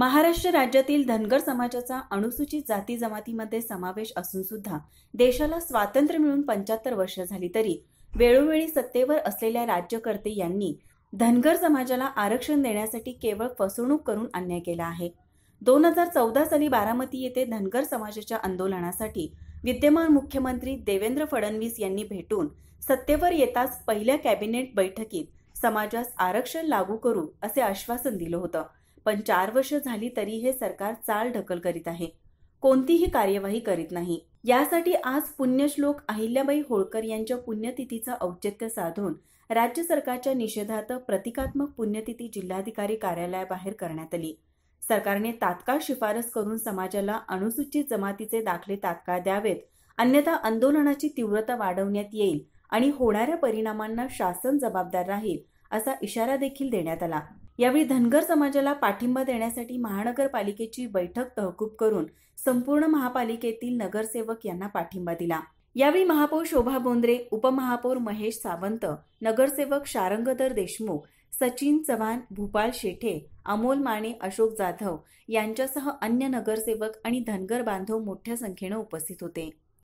महाराष्ट्र राज्यातील धनगर समाजाचा अनुसूचित जाती जमातीमध्ये समावेश असून सुद्धा देशाला स्वातंत्र्य मिळून पंच्याहत्तर वर्ष झाली तरी वेळोवेळी सत्तेवर असलेल्या राज्यकर्ते यांनी धनगर समाजाला आरक्षण देण्यासाठी केवळ फसवणूक करून अन्याय केला आहे दोन हजार चौदा साली बारामती येथे धनगर समाजाच्या आंदोलनासाठी विद्यमान मुख्यमंत्री देवेंद्र फडणवीस यांनी भेटून सत्तेवर येताच पहिल्या कॅबिनेट बैठकीत समाजास आरक्षण लागू करू असे आश्वासन दिलं होतं पण चार वर्ष झाली तरी हे सरकार चाल ढकल करीत आहे कोणतीही कार्यवाही करीत नाही यासाठी आज पुण्यश्लोक अहिल्याबाई होळकर यांच्या पुण्यतिथीचं औचित्य साधून राज्य सरकारच्या निषेधात प्रतिकात्मक पुण्यतिथी जिल्हाधिकारी कार्यालयाबाहेर करण्यात आली सरकारने तात्काळ शिफारस करून समाजाला अनुसूचित जमातीचे दाखले तात्काळ द्यावेत अन्यथा आंदोलनाची तीव्रता वाढवण्यात येईल आणि होणाऱ्या परिणामांना शासन जबाबदार राहील असा इशारा देखील देण्यात आला यावेळी धनगर समाजाला पाठिंबा देण्यासाठी महानगरपालिकेची बैठक तहकूब करून संपूर्ण महापालिकेतील नगरसेवक यांना पाठिंबा दिला यावेळी महापौर शोभा बोंद्रे उपमहापौर महेश सावंत नगरसेवक शारंगधर देशमुख सचिन चव्हाण भूपाल शेठे अमोल माने अशोक जाधव यांच्यासह अन्य नगरसेवक आणि धनगर बांधव मोठ्या संख्येनं उपस्थित होते